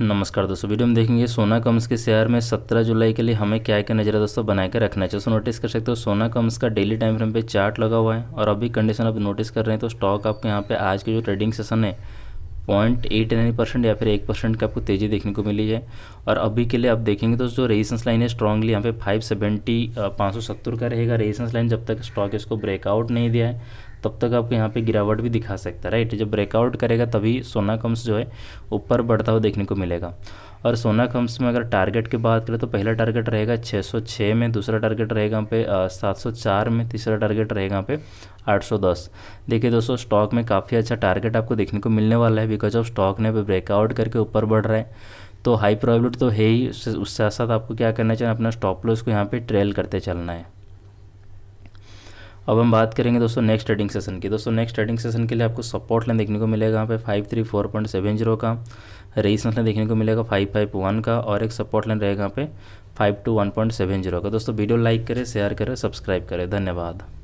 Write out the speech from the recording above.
नमस्कार दोस्तों वीडियो में देखेंगे सोना कम्स के शेयर में 17 जुलाई के लिए हमें क्या क्या नजर दोस्तों बना के रखना है दोस्तों नोटिस कर सकते हो सोना कम्स का डेली टाइम फ्रेम पे चार्ट लगा हुआ है और अभी कंडीशन आप नोटिस कर रहे हैं तो स्टॉक आपके यहाँ पे आज के जो ट्रेडिंग सेशन है पॉइंट एट नाइन परसेंट या फिर एक परसेंट की आपको तेज़ी देखने को मिली है और अभी के लिए आप देखेंगे तो जो रेजिस्टेंस लाइन है स्ट्रॉन्गली यहाँ पे फाइव सेवेंटी पाँच सौ सत्तर का रहेगा रेजिस्टेंस लाइन जब तक स्टॉक इसको ब्रेकआउट नहीं दिया है तब तक आपको यहाँ पे गिरावट भी दिखा सकता है राइट जब ब्रेकआउट करेगा तभी सोना कम्स जो है ऊपर बढ़ता हुआ देखने को मिलेगा और सोना कम्स में अगर टारगेट की बात करें तो पहला टारगेट रहेगा 606 में दूसरा टारगेट रहेगा यहाँ पे 704 में तीसरा टारगेट रहेगा पे 810 देखिए दोस्तों स्टॉक में काफ़ी अच्छा टारगेट आपको देखने को मिलने वाला है बिकॉज ऑफ स्टॉक ने ब्रेकआउट करके ऊपर बढ़ रहे हैं तो हाई प्रॉब्लम तो है ही उससे साथ आपको क्या करना चाहिए अपना स्टॉप लॉस को यहाँ पर ट्रेल करते चलना है अब हम बात करेंगे दोस्तों नेक्स्ट ट्रेडिंग सेशन की दोस्तों नेक्स्ट ट्रेडिंग सेशन के लिए आपको सपोर्ट लाइन देखने को मिलेगा यहाँ पे five three four point seven zero का रेजिस्टेंस लाइन देखने को मिलेगा फाइव फाइव वन का और एक सपोर्ट लाइन रहेगा यहाँ पे five two one point seven zero का दोस्तों वीडियो लाइक करें शेयर करें सब्सक्राइब करें धन्यवाद